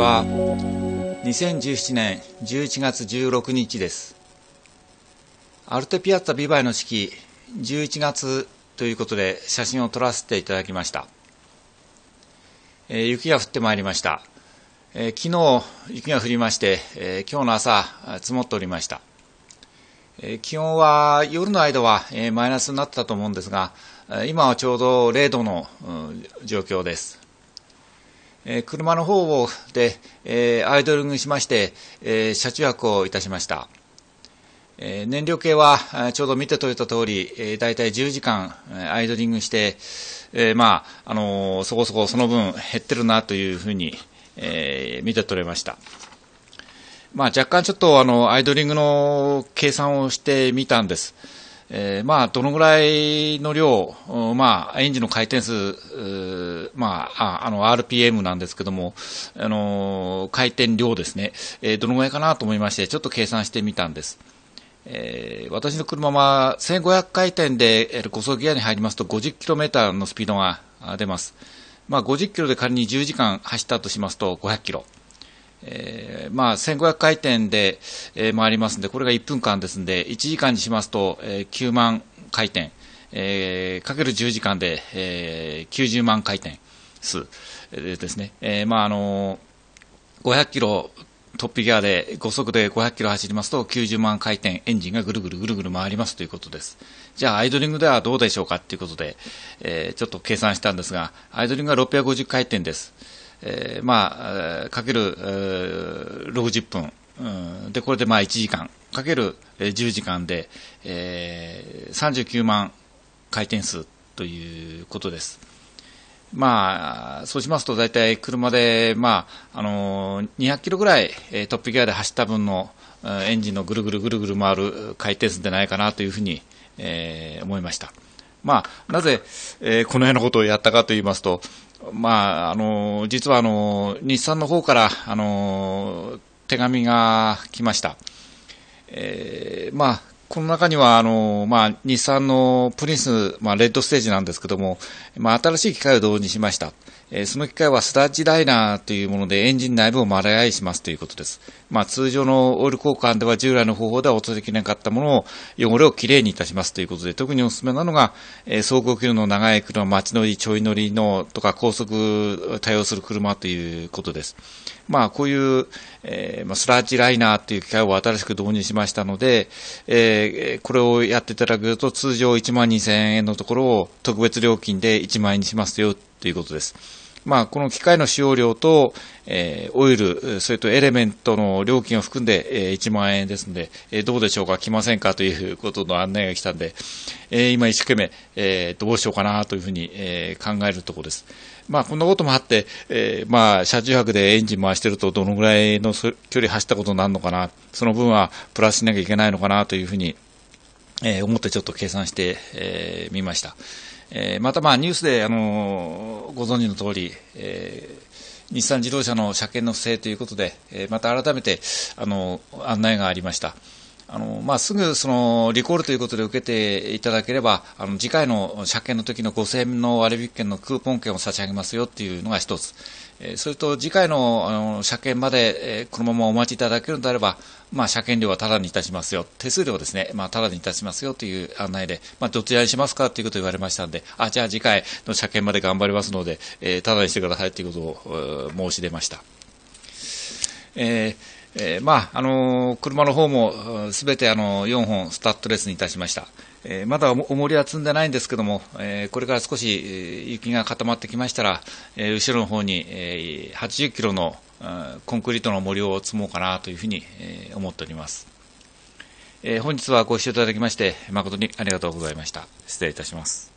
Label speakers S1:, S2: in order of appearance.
S1: は2017年11月16日ですアルテピアッツァビバイの式11月ということで写真を撮らせていただきました、えー、雪が降ってまいりました、えー、昨日雪が降りまして、えー、今日の朝積もっておりました、えー、気温は夜の間は、えー、マイナスになったと思うんですが今はちょうど0度の、うん、状況ですえ車の方で、えアイドリングしまして、え車中泊をいたしました。え燃料計はちょうど見て取れた通り、えー、大体10時間アイドリングして、えまあ、あのそこそこその分減ってるなというふうに、え見て取れました。まあ、若干ちょっとあのアイドリングの計算をしてみたんです。えー、まあ、どのぐらいの量、まあ、エンジンの回転数、まあ、あの、RPM なんですけども、あのー、回転量ですね、えー、どのぐらいかなと思いまして、ちょっと計算してみたんです。えー、私の車は1500回転で5速ギアに入りますと 50km のスピードが出ます。まあ、50キロで仮に10時間走ったとしますと500キロ。えー、まあ、1500回転で、えー、回りますんで、これが1分間ですんで、1時間にしますと、えー、9万回転、えー、かける10時間で、えー、90万回転数、えですね。えー、まあ、あのー、500キロトップギアで5速で500キロ走りますと90万回転エンジンがぐるぐるぐるぐる回りますということです。じゃあアイドリングではどうでしょうかということで、えー、ちょっと計算したんですが、アイドリングは650回転です。えー、まあ、かける、えー、60分、うん、で、これでまあ1時間、かける10時間で、えー、39万回転数ということです。まあ、そうしますと大体車で、まあ、あのー、200キロぐらい、えー、トップギアで走った分の、エンジンのぐるぐるぐるぐる回る回転数じゃないかなというふうに、えー、思いました。まあ、なぜ、えー、このようなことをやったかと言いますと、まあ、あの、実はあの、日産の方から、あの、手紙が来ました。えー、まあ、この中には、あの、まあ、日産のプリンス、まあ、レッドステージなんですけども、まあ、新しい機械を導入しました。えその機械はスラッジライナーというものでエンジン内部を丸洗いしますということです。まあ、通常のオイル交換では従来の方法ではとできなかったものを汚れをきれいにいたしますということで特におすすめなのが、え走行距離の長い車、街乗り、ちょい乗りのとか高速対応する車ということです。まあ、こういう、えー、スラッジライナーという機械を新しく導入しましたので、えー、これをやっていただくと通常1万2000円のところを特別料金で1万円にしますよということです。まあ、この機械の使用量と、えー、オイル、それとエレメントの料金を含んで、えー、1万円ですので、えー、どうでしょうか、来ませんかということの案内が来たんで、えー、今一生懸命、えー、どうしようかなというふうに、えー、考えるところです。まあ、こんなこともあって、えー、まあ、車中泊でエンジン回してるとどのぐらいの距離走ったことになるのかな、その分はプラスしなきゃいけないのかなというふうにえー、思ってちょっと計算してみ、えー、ました。えー、またまあニュースで、あのー、ご存知の通り、えー、日産自動車の車検の不正ということで、えー、また改めて、あのー、案内がありました。あの、まあ、すぐその、リコールということで受けていただければ、あの、次回の車検の時の5000円の割引券のクーポン券を差し上げますよっていうのが一つ。えそれと次回のあの車検まで、えこのままお待ちいただけるのであれば、まあ、車検料はただにいたしますよ、手数料ですね、まあ、ただにいたしますよという案内で、まあ、どちらにしますかということを言われましたんで、あ、じゃあ次回の車検まで頑張りますので、えー、タにしてくださいということを申し出ました。えーえー、まあ、あのー、車の方もすべてあの4本スタッドレスにいたしました。えー、まだ重りは積んでないんですけども、えこれから少し雪が固まってきましたら、え後ろの方に、え80キロのコンクリートの森を積もうかなというふうに、え思っております。え本日はご視聴いただきまして誠にありがとうございました。失礼いたします。